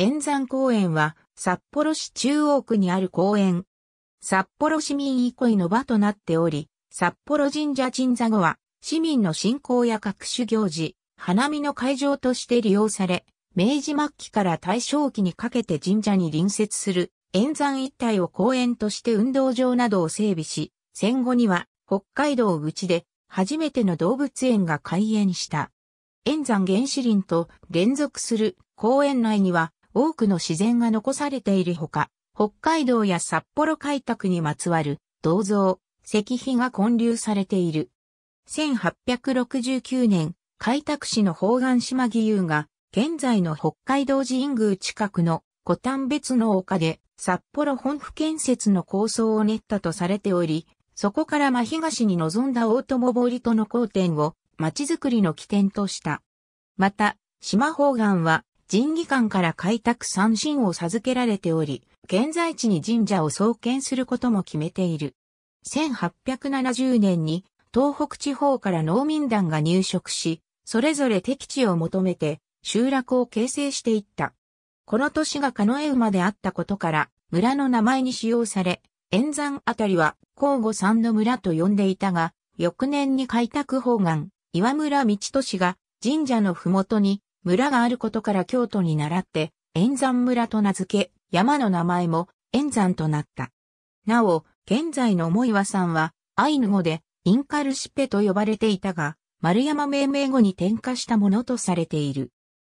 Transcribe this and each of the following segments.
円山公園は札幌市中央区にある公園。札幌市民憩いの場となっており、札幌神社鎮座後は市民の信仰や各種行事、花見の会場として利用され、明治末期から大正期にかけて神社に隣接する円山一帯を公園として運動場などを整備し、戦後には北海道口で初めての動物園が開園した。円山原始林と連続する公園内には多くの自然が残されているほか、北海道や札幌開拓にまつわる銅像、石碑が混流されている。1869年、開拓市の方眼島義勇が、現在の北海道神宮近くの古丹別の丘で札幌本府建設の構想を練ったとされており、そこから真東に臨んだ大友堀との交点を町づくりの起点とした。また、島方眼は神技館から開拓三神を授けられており、現在地に神社を創建することも決めている。1870年に東北地方から農民団が入植し、それぞれ敵地を求めて集落を形成していった。この年がカノエ馬であったことから村の名前に使用され、沿山あたりは交互山の村と呼んでいたが、翌年に開拓方眼、岩村道都市が神社のふもとに村があることから京都に倣って、円山村と名付け、山の名前も円山となった。なお、現在の萌岩んは、アイヌ語で、インカルシペと呼ばれていたが、丸山命名後に転化したものとされている。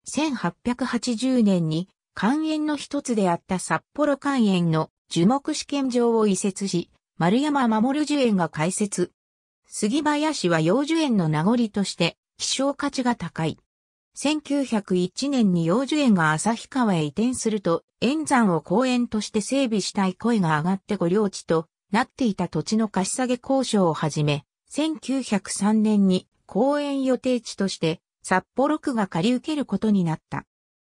1880年に、肝炎の一つであった札幌肝炎の樹木試験場を移設し、丸山守樹園が開設。杉林は幼樹園の名残として、希少価値が高い。1901年に幼樹園が旭川へ移転すると、円山を公園として整備したい声が上がってご領地となっていた土地の貸し下げ交渉をはじめ、1903年に公園予定地として札幌区が借り受けることになった。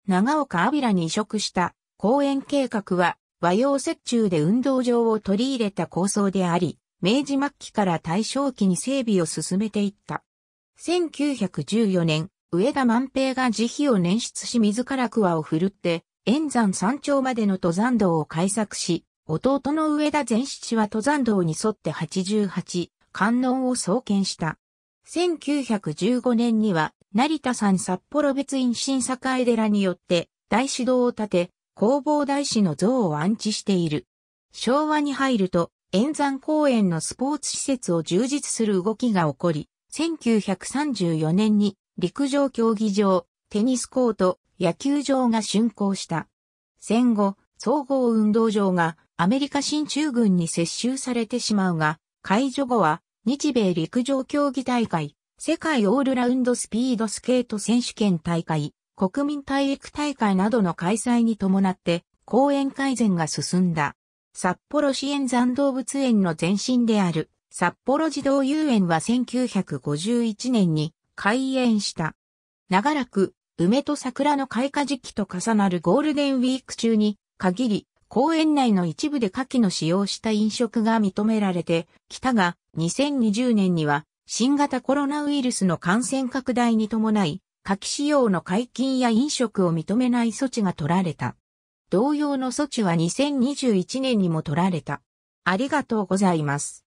長岡アビラに移植した公園計画は和洋折衷で運動場を取り入れた構想であり、明治末期から大正期に整備を進めていった。1914年、上田万平が慈悲を捻出し自ら桑を振るって、円山山頂までの登山道を開作し、弟の上田善七は登山道に沿って88、観音を創建した。1915年には、成田山札幌別院新栄寺によって、大師堂を建て、工房大師の像を安置している。昭和に入ると、円山公園のスポーツ施設を充実する動きが起こり、1934年に陸上競技場、テニスコート、野球場が竣工した。戦後、総合運動場がアメリカ新中軍に接収されてしまうが、解除後は日米陸上競技大会、世界オールラウンドスピードスケート選手権大会、国民体育大会などの開催に伴って公園改善が進んだ。札幌支援山動物園の前身である札幌児童遊園は1951年に開園した。長らく、梅と桜の開花時期と重なるゴールデンウィーク中に、限り、公園内の一部で夏季の使用した飲食が認められてきたが、2020年には新型コロナウイルスの感染拡大に伴い、夏季使用の解禁や飲食を認めない措置が取られた。同様の措置は2021年にも取られた。ありがとうございます。